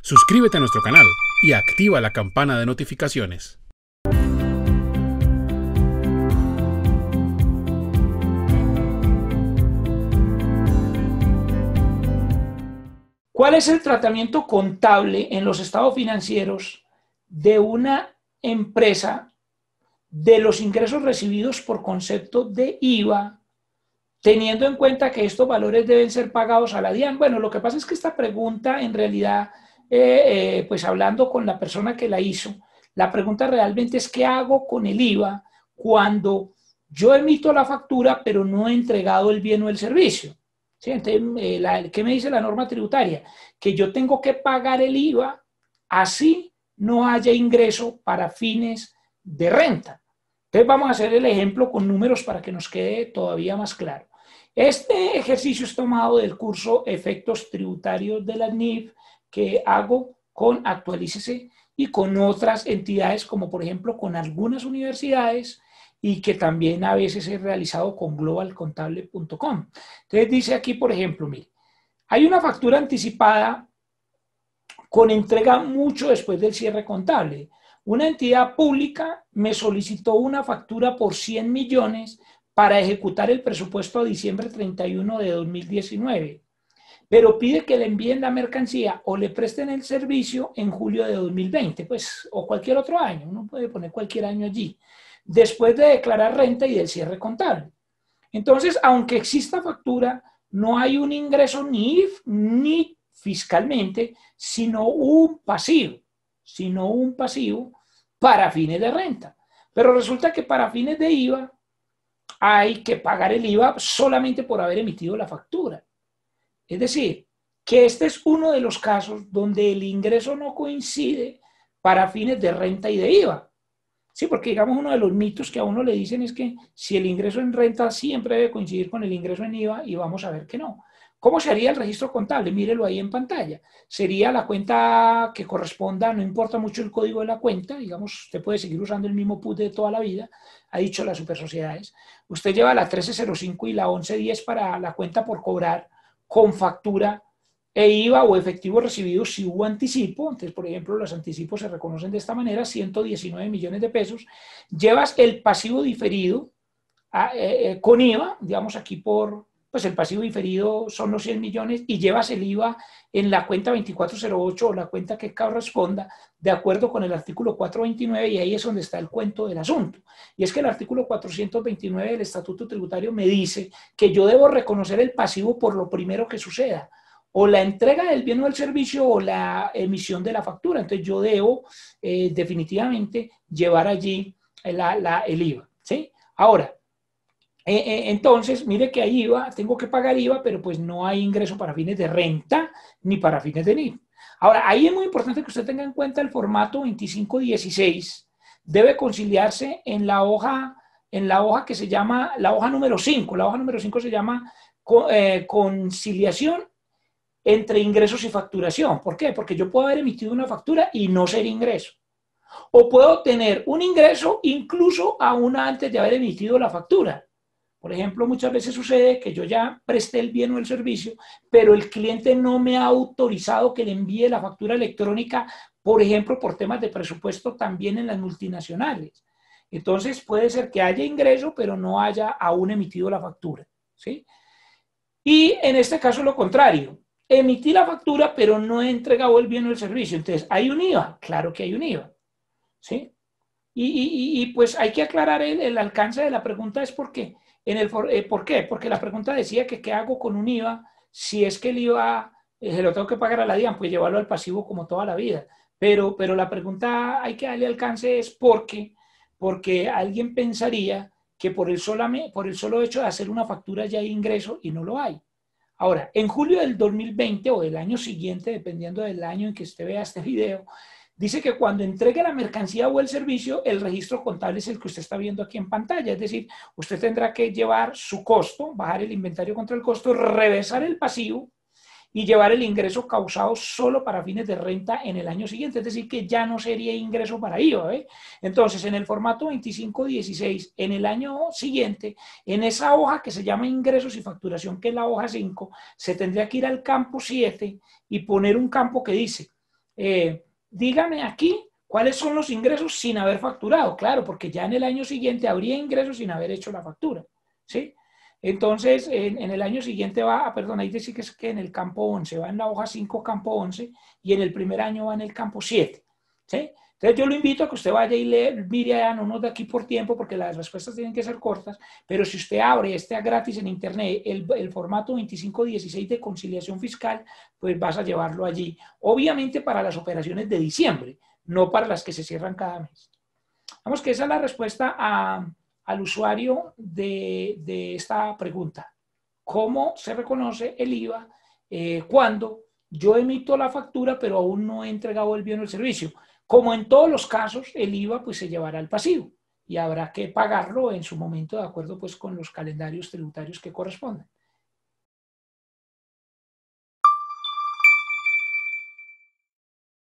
Suscríbete a nuestro canal y activa la campana de notificaciones. ¿Cuál es el tratamiento contable en los estados financieros de una empresa de los ingresos recibidos por concepto de IVA, teniendo en cuenta que estos valores deben ser pagados a la DIAN? Bueno, lo que pasa es que esta pregunta en realidad eh, eh, pues hablando con la persona que la hizo, la pregunta realmente es qué hago con el IVA cuando yo emito la factura pero no he entregado el bien o el servicio. Eh, ¿Qué me dice la norma tributaria? Que yo tengo que pagar el IVA así no haya ingreso para fines de renta. Entonces vamos a hacer el ejemplo con números para que nos quede todavía más claro. Este ejercicio es tomado del curso Efectos Tributarios de la NIF, que hago con Actualícese y con otras entidades, como por ejemplo con algunas universidades y que también a veces he realizado con globalcontable.com. Entonces dice aquí, por ejemplo, mire, hay una factura anticipada con entrega mucho después del cierre contable. Una entidad pública me solicitó una factura por 100 millones para ejecutar el presupuesto a diciembre 31 de 2019 pero pide que le envíen la mercancía o le presten el servicio en julio de 2020, pues, o cualquier otro año, uno puede poner cualquier año allí, después de declarar renta y del cierre contable. Entonces, aunque exista factura, no hay un ingreso ni, ni fiscalmente, sino un pasivo, sino un pasivo para fines de renta. Pero resulta que para fines de IVA hay que pagar el IVA solamente por haber emitido la factura. Es decir, que este es uno de los casos donde el ingreso no coincide para fines de renta y de IVA. Sí, porque digamos uno de los mitos que a uno le dicen es que si el ingreso en renta siempre debe coincidir con el ingreso en IVA y vamos a ver que no. ¿Cómo sería el registro contable? Mírelo ahí en pantalla. Sería la cuenta que corresponda, no importa mucho el código de la cuenta, digamos, usted puede seguir usando el mismo PUT de toda la vida, ha dicho las supersociedades. Usted lleva la 1305 y la 1110 para la cuenta por cobrar con factura e IVA o efectivo recibido si hubo anticipo, entonces por ejemplo los anticipos se reconocen de esta manera, 119 millones de pesos, llevas el pasivo diferido eh, eh, con IVA, digamos aquí por, pues el pasivo diferido son los 100 millones y llevas el IVA en la cuenta 2408 o la cuenta que corresponda de acuerdo con el artículo 429 y ahí es donde está el cuento del asunto. Y es que el artículo 429 del Estatuto Tributario me dice que yo debo reconocer el pasivo por lo primero que suceda o la entrega del bien o del servicio o la emisión de la factura. Entonces yo debo eh, definitivamente llevar allí el IVA. ¿sí? Ahora, eh, eh, entonces, mire que ahí va, tengo que pagar IVA, pero pues no hay ingreso para fines de renta ni para fines de NIF. Ahora, ahí es muy importante que usted tenga en cuenta el formato 2516. Debe conciliarse en la hoja, en la hoja que se llama, la hoja número 5. La hoja número 5 se llama eh, conciliación entre ingresos y facturación. ¿Por qué? Porque yo puedo haber emitido una factura y no ser ingreso. O puedo tener un ingreso incluso aún antes de haber emitido la factura. Por ejemplo, muchas veces sucede que yo ya presté el bien o el servicio, pero el cliente no me ha autorizado que le envíe la factura electrónica, por ejemplo, por temas de presupuesto también en las multinacionales. Entonces puede ser que haya ingreso, pero no haya aún emitido la factura. ¿sí? Y en este caso lo contrario, emití la factura, pero no he entregado el bien o el servicio. Entonces, ¿hay un IVA? Claro que hay un IVA. ¿sí? Y, pues hay que aclarar el, alcance de la pregunta es por qué. En el, eh, ¿Por qué? Porque la pregunta decía que qué hago con un IVA si es que el IVA eh, se lo tengo que pagar a la DIAN, pues llevarlo al pasivo como toda la vida. Pero, pero la pregunta hay que darle alcance es por qué. Porque alguien pensaría que por el, por el solo hecho de hacer una factura ya hay ingreso y no lo hay. Ahora, en julio del 2020 o el año siguiente, dependiendo del año en que usted vea este video, Dice que cuando entregue la mercancía o el servicio, el registro contable es el que usted está viendo aquí en pantalla. Es decir, usted tendrá que llevar su costo, bajar el inventario contra el costo, revisar el pasivo y llevar el ingreso causado solo para fines de renta en el año siguiente. Es decir, que ya no sería ingreso para IVA. Entonces, en el formato 2516, en el año siguiente, en esa hoja que se llama ingresos y facturación, que es la hoja 5, se tendría que ir al campo 7 y poner un campo que dice... Eh, dígame aquí cuáles son los ingresos sin haber facturado, claro, porque ya en el año siguiente habría ingresos sin haber hecho la factura, ¿sí? Entonces, en, el año siguiente va, a ah, perdón, ahí dice que es que en el campo 11, va en la hoja 5, campo 11, y en el primer año va en el campo 7, ¿sí? Entonces yo lo invito a que usted vaya y le mire allá, no nos da aquí por tiempo porque las respuestas tienen que ser cortas, pero si usted abre este gratis en internet, el, formato 2516 de conciliación fiscal, pues vas a llevarlo allí. Obviamente para las operaciones de diciembre, no para las que se cierran cada mes. Vamos que esa es la respuesta al usuario de, esta pregunta. ¿Cómo se reconoce el IVA eh, cuando yo emito la factura pero aún no he entregado el bien o el servicio? Como en todos los casos, el IVA pues, se llevará al pasivo y habrá que pagarlo en su momento de acuerdo pues, con los calendarios tributarios que corresponden.